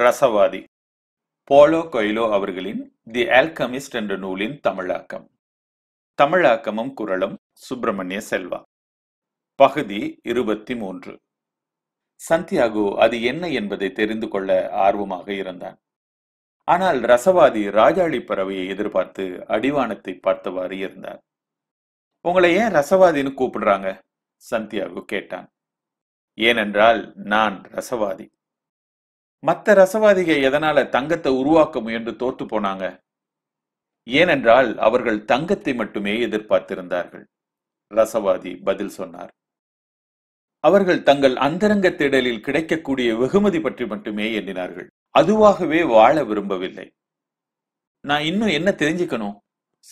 ரசவாதி polo கொயிலோ அவர்களின் தி alchemist என்ற நூலின் தமிழாக்கம் தமிழாக்கமும் குரலும் சுப்பிரமணிய செல்வா பகுதி இருபத்தி மூன்று சந்தியாகோ அது என்ன என்பதை தெரிந்து கொள்ள ஆர்வமாக இருந்தான் ஆனால் ரசவாதி ராஜாளி பறவையை எதிர்பார்த்து அடிவானத்தை பார்த்தவாறு இருந்தார் உங்களை ஏன் ரசவாதின்னு கூப்பிடுறாங்க சந்தியாகோ கேட்டான் ஏனென்றால் நான் ரசவாதி மற்ற ரசவாதிகள் எதனால தங்கத்தை உருவாக்க முயன்று தோத்து போனாங்க ஏனென்றால் அவர்கள் தங்கத்தை மட்டுமே எதிர்பார்த்திருந்தார்கள் ரசவாதி பதில் சொன்னார் அவர்கள் தங்கள் அந்தரங்க தேடலில் கிடைக்கக்கூடிய வெகுமதி பற்றி மட்டுமே எண்ணினார்கள் அதுவாகவே வாழ விரும்பவில்லை நான் இன்னும் என்ன தெரிஞ்சுக்கணும்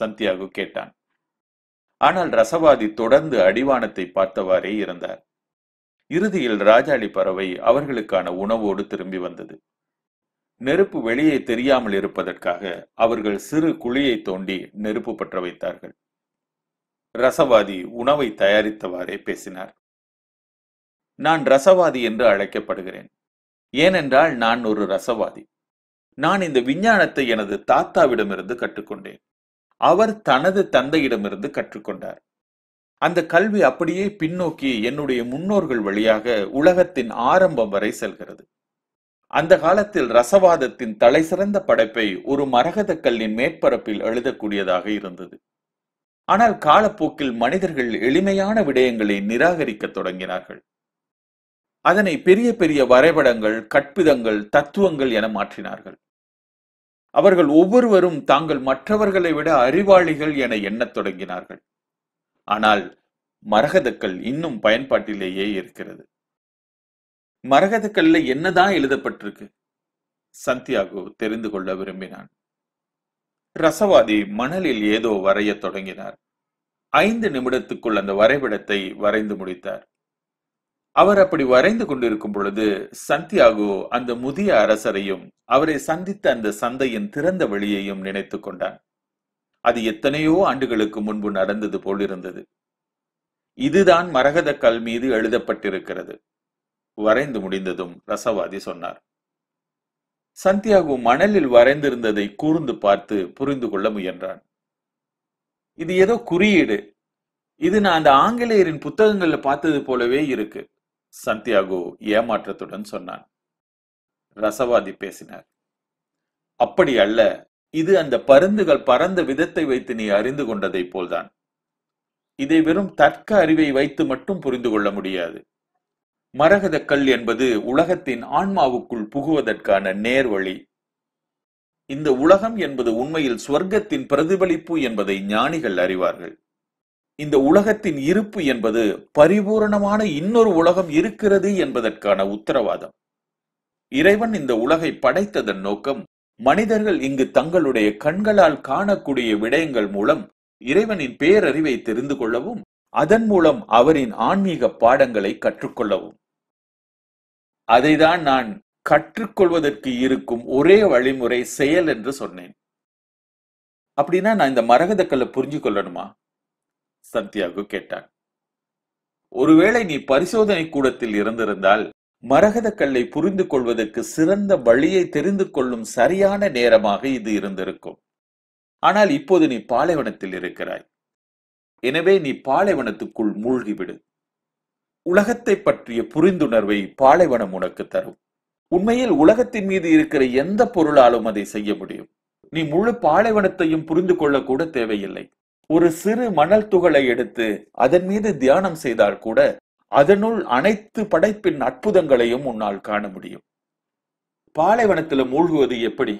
சந்தியாகு கேட்டான் ஆனால் ரசவாதி தொடர்ந்து அடிவானத்தை பார்த்தவாறே இருந்தார் இறுதியில் ராஜாளி பறவை அவர்களுக்கான உணவோடு திரும்பி வந்தது நெருப்பு வெளியே தெரியாமல் இருப்பதற்காக அவர்கள் சிறு குழியை தோண்டி நெருப்பு பற்ற வைத்தார்கள் ரசவாதி உணவை தயாரித்தவாறே பேசினார் நான் ரசவாதி என்று அழைக்கப்படுகிறேன் ஏனென்றால் நான் ஒரு ரசவாதி நான் இந்த விஞ்ஞானத்தை எனது தாத்தாவிடமிருந்து கற்றுக்கொண்டேன் அவர் தனது தந்தையிடமிருந்து கற்றுக்கொண்டார் அந்த கல்வி அப்படியே பின்னோக்கி என்னுடைய முன்னோர்கள் வழியாக உலகத்தின் ஆரம்பம் வரை செல்கிறது அந்த காலத்தில் ரசவாதத்தின் தலை சிறந்த படைப்பை ஒரு மரகத கல்லின் மேற்பரப்பில் எழுதக்கூடியதாக இருந்தது ஆனால் காலப்போக்கில் மனிதர்கள் எளிமையான விடயங்களை நிராகரிக்க தொடங்கினார்கள் அதனை பெரிய பெரிய வரைபடங்கள் கற்பிதங்கள் தத்துவங்கள் என மாற்றினார்கள் அவர்கள் ஒவ்வொருவரும் தாங்கள் மற்றவர்களை விட அறிவாளிகள் என எண்ணத் தொடங்கினார்கள் ஆனால் மரகதக்கல் இன்னும் பயன்பாட்டிலேயே இருக்கிறது மரகதக்கல்ல என்னதான் எழுதப்பட்டிருக்கு சந்தியாகோ தெரிந்து கொள்ள விரும்பினான் ரசவாதி மணலில் ஏதோ வரைய தொடங்கினார் ஐந்து நிமிடத்துக்குள் அந்த வரைபடத்தை வரைந்து முடித்தார் அவர் அப்படி வரைந்து கொண்டிருக்கும் பொழுது சந்தியாகோ அந்த முதிய அரசரையும் அவரை சந்தித்த அந்த சந்தையின் திறந்த வழியையும் நினைத்து கொண்டான் அது எத்தனையோ ஆண்டுகளுக்கு முன்பு நடந்தது போலிருந்தது இதுதான் மரகத கல் மீது எழுதப்பட்டிருக்கிறது வரைந்து முடிந்ததும் ரசவாதி சொன்னார் சந்தியாகு மணலில் வரைந்திருந்ததை கூர்ந்து பார்த்து புரிந்து கொள்ள முயன்றான் இது ஏதோ குறியீடு இது நான் அந்த ஆங்கிலேயரின் புத்தகங்கள்ல பார்த்தது போலவே இருக்கு சந்தியாகு ஏமாற்றத்துடன் சொன்னான் ரசவாதி பேசினார் அப்படி அல்ல இது அந்த பருந்துகள் பறந்த விதத்தை வைத்து நீ அறிந்து கொண்டதை போல்தான் இதை வெறும் தர்க்க அறிவை வைத்து மட்டும் புரிந்து கொள்ள முடியாது மரகத கல் என்பது உலகத்தின் ஆன்மாவுக்குள் புகுவதற்கான நேர்வழி இந்த உலகம் என்பது உண்மையில் சுவர்க்கத்தின் பிரதிபலிப்பு என்பதை ஞானிகள் அறிவார்கள் இந்த உலகத்தின் இருப்பு என்பது பரிபூரணமான இன்னொரு உலகம் இருக்கிறது என்பதற்கான உத்தரவாதம் இறைவன் இந்த உலகை படைத்ததன் நோக்கம் மனிதர்கள் இங்கு தங்களுடைய கண்களால் காணக்கூடிய விடயங்கள் மூலம் இறைவனின் பேரறிவை தெரிந்து கொள்ளவும் அதன் மூலம் அவரின் ஆன்மீக பாடங்களை கற்றுக்கொள்ளவும் அதைதான் நான் கற்றுக்கொள்வதற்கு இருக்கும் ஒரே வழிமுறை செயல் என்று சொன்னேன் அப்படின்னா நான் இந்த மரகதக்கல்லை புரிஞ்சு கொள்ளணுமா சந்தியாகு கேட்டான் ஒருவேளை நீ பரிசோதனை கூடத்தில் இருந்திருந்தால் மரகத கல்லை புரிந்து கொள்வதற்கு சிறந்த வழியை தெரிந்து கொள்ளும் சரியான நேரமாக இது இருந்திருக்கும் ஆனால் இப்போது நீ பாலைவனத்தில் இருக்கிறாய் எனவே நீ பாலைவனத்துக்குள் மூழ்கிவிடு உலகத்தை பற்றிய புரிந்துணர்வை பாலைவனம் உனக்கு தரும் உண்மையில் உலகத்தின் மீது இருக்கிற எந்த பொருளாலும் அதை செய்ய முடியும் நீ முழு பாலைவனத்தையும் புரிந்து கொள்ள கூட தேவையில்லை ஒரு சிறு மணல் துகளை எடுத்து அதன் மீது தியானம் செய்தால் கூட அதனுள் அனைத்து படைப்பின் அற்புதங்களையும் உன்னால் காண முடியும் பாலைவனத்தில் மூழ்குவது எப்படி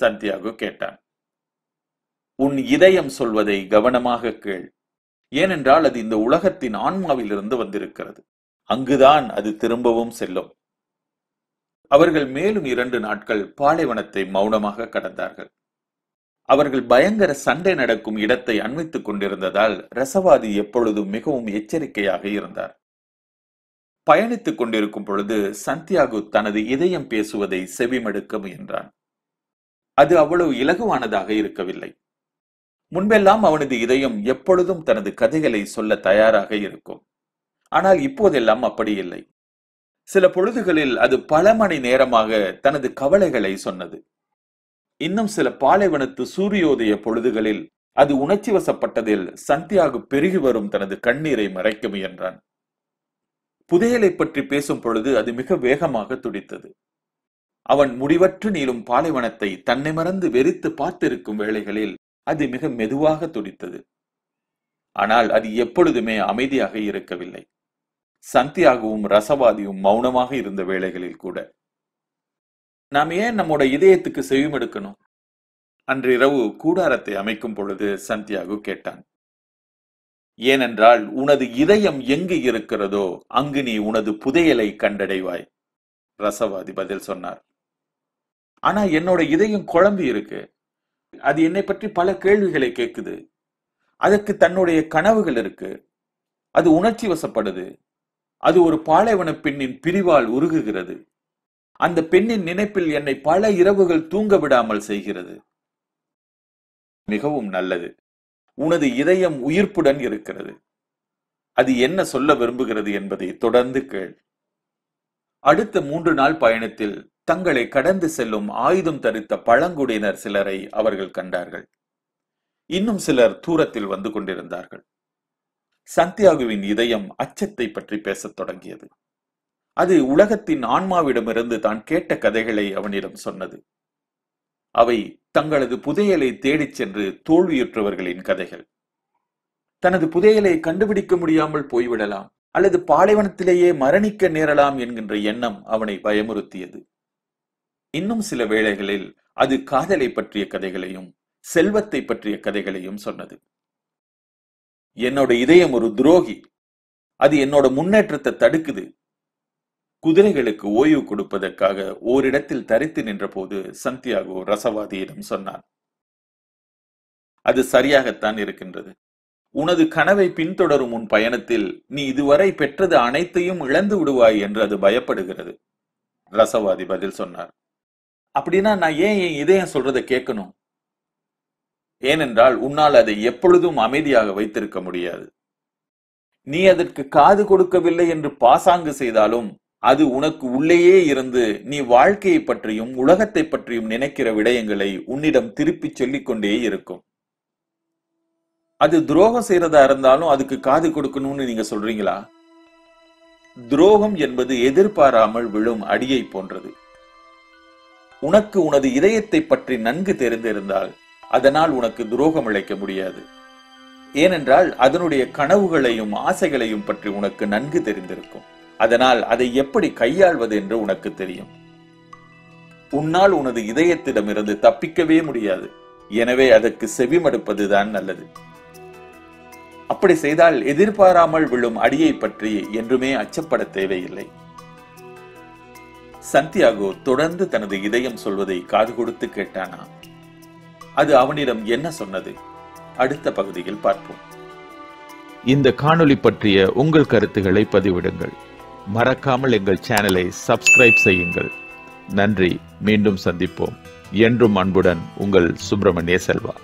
சந்தியாகு கேட்டான் உன் இதயம் சொல்வதை கவனமாக கேள் ஏனென்றால் அது இந்த உலகத்தின் ஆன்மாவிலிருந்து வந்திருக்கிறது அங்குதான் அது திரும்பவும் செல்லும் அவர்கள் மேலும் இரண்டு நாட்கள் பாலைவனத்தை மௌனமாக கடந்தார்கள் அவர்கள் பயங்கர சண்டை நடக்கும் இடத்தை அண்மித்துக் கொண்டிருந்ததால் ரசவாதி எப்பொழுதும் மிகவும் எச்சரிக்கையாக இருந்தார் பயணித்துக் கொண்டிருக்கும் பொழுது சந்தியாகு தனது இதயம் பேசுவதை செவிமடுக்க முயன்றான் அது அவ்வளவு இலகுவானதாக இருக்கவில்லை முன்பெல்லாம் அவனது இதயம் எப்பொழுதும் தனது கதைகளை சொல்ல தயாராக இருக்கும் ஆனால் இப்போதெல்லாம் அப்படி இல்லை சில பொழுதுகளில் அது பல மணி நேரமாக தனது கவலைகளை சொன்னது இன்னும் சில பாலைவனத்து சூரியோதய பொழுதுகளில் அது உணர்ச்சி வசப்பட்டதில் சந்தியாகு பெருகி வரும் தனது கண்ணீரை மறைக்க முயன்றான் புதையலை பற்றி பேசும் பொழுது அது மிக வேகமாக துடித்தது அவன் முடிவற்று நீளும் பாலைவனத்தை தன்னை மறந்து வெறித்து பார்த்திருக்கும் வேளைகளில் அது மிக மெதுவாக துடித்தது ஆனால் அது எப்பொழுதுமே அமைதியாக இருக்கவில்லை சந்தியாகவும் ரசவாதியும் மௌனமாக இருந்த வேளைகளில் கூட நாம் ஏன் நம்மோட இதயத்துக்கு எடுக்கணும் அன்றிரவு கூடாரத்தை அமைக்கும் பொழுது சந்தியாகு கேட்டான் ஏனென்றால் உனது இதயம் எங்கு இருக்கிறதோ அங்கு நீ உனது புதையலை கண்டடைவாய் ரசவாதி பதில் சொன்னார் ஆனா என்னோட இதயம் குழம்பி இருக்கு அது என்னை பற்றி பல கேள்விகளை கேட்குது அதற்கு தன்னுடைய கனவுகள் இருக்கு அது உணர்ச்சி வசப்படுது அது ஒரு பாலைவன பெண்ணின் பிரிவால் உருகுகிறது அந்த பெண்ணின் நினைப்பில் என்னை பல இரவுகள் தூங்க விடாமல் செய்கிறது மிகவும் நல்லது உனது இதயம் உயிர்ப்புடன் இருக்கிறது அது என்ன சொல்ல விரும்புகிறது என்பதை தொடர்ந்து கேள் அடுத்த மூன்று நாள் பயணத்தில் தங்களை கடந்து செல்லும் ஆயுதம் தரித்த பழங்குடியினர் சிலரை அவர்கள் கண்டார்கள் இன்னும் சிலர் தூரத்தில் வந்து கொண்டிருந்தார்கள் சந்தியாகுவின் இதயம் அச்சத்தை பற்றி பேசத் தொடங்கியது அது உலகத்தின் ஆன்மாவிடமிருந்து தான் கேட்ட கதைகளை அவனிடம் சொன்னது அவை தங்களது புதையலை தேடிச் சென்று தோல்வியுற்றவர்களின் கதைகள் தனது புதையலை கண்டுபிடிக்க முடியாமல் போய்விடலாம் அல்லது பாலைவனத்திலேயே மரணிக்க நேரலாம் என்கின்ற எண்ணம் அவனை பயமுறுத்தியது இன்னும் சில வேளைகளில் அது காதலை பற்றிய கதைகளையும் செல்வத்தை பற்றிய கதைகளையும் சொன்னது என்னோட இதயம் ஒரு துரோகி அது என்னோட முன்னேற்றத்தை தடுக்குது குதிரைகளுக்கு ஓய்வு கொடுப்பதற்காக ஓரிடத்தில் தரித்து நின்றபோது சந்தியாகோ ரசவாதியிடம் சொன்னான் அது சரியாகத்தான் இருக்கின்றது உனது கனவை பின்தொடரும் உன் பயணத்தில் நீ இதுவரை பெற்றது அனைத்தையும் இழந்து விடுவாய் என்று அது பயப்படுகிறது ரசவாதி பதில் சொன்னார் அப்படின்னா நான் ஏன் என் இதயம் சொல்றதை கேட்கணும் ஏனென்றால் உன்னால் அதை எப்பொழுதும் அமைதியாக வைத்திருக்க முடியாது நீ அதற்கு காது கொடுக்கவில்லை என்று பாசாங்கு செய்தாலும் அது உனக்கு உள்ளேயே இருந்து நீ வாழ்க்கையை பற்றியும் உலகத்தை பற்றியும் நினைக்கிற விடயங்களை உன்னிடம் திருப்பி சொல்லிக்கொண்டே இருக்கும் அது துரோகம் செய்யறதா இருந்தாலும் அதுக்கு காது கொடுக்கணும்னு நீங்க சொல்றீங்களா துரோகம் என்பது எதிர்பாராமல் விழும் அடியை போன்றது உனக்கு உனது இதயத்தை பற்றி நன்கு தெரிந்திருந்தால் அதனால் உனக்கு துரோகம் இழைக்க முடியாது ஏனென்றால் அதனுடைய கனவுகளையும் ஆசைகளையும் பற்றி உனக்கு நன்கு தெரிந்திருக்கும் அதனால் அதை எப்படி கையாள்வது என்று உனக்கு தெரியும் உன்னால் உனது இதயத்திடமிருந்து தப்பிக்கவே முடியாது எனவே அதற்கு செவிமடுப்பதுதான் நல்லது அப்படி செய்தால் எதிர்பாராமல் விழும் அடியை பற்றி என்றுமே அச்சப்பட தேவையில்லை சந்தியாகோ தொடர்ந்து தனது இதயம் சொல்வதை காது கொடுத்து கேட்டானா அது அவனிடம் என்ன சொன்னது அடுத்த பகுதியில் பார்ப்போம் இந்த காணொளி பற்றிய உங்கள் கருத்துக்களை பதிவிடுங்கள் மறக்காமல் எங்கள் சேனலை சப்ஸ்கிரைப் செய்யுங்கள் நன்றி மீண்டும் சந்திப்போம் என்றும் அன்புடன் உங்கள் சுப்பிரமணிய செல்வா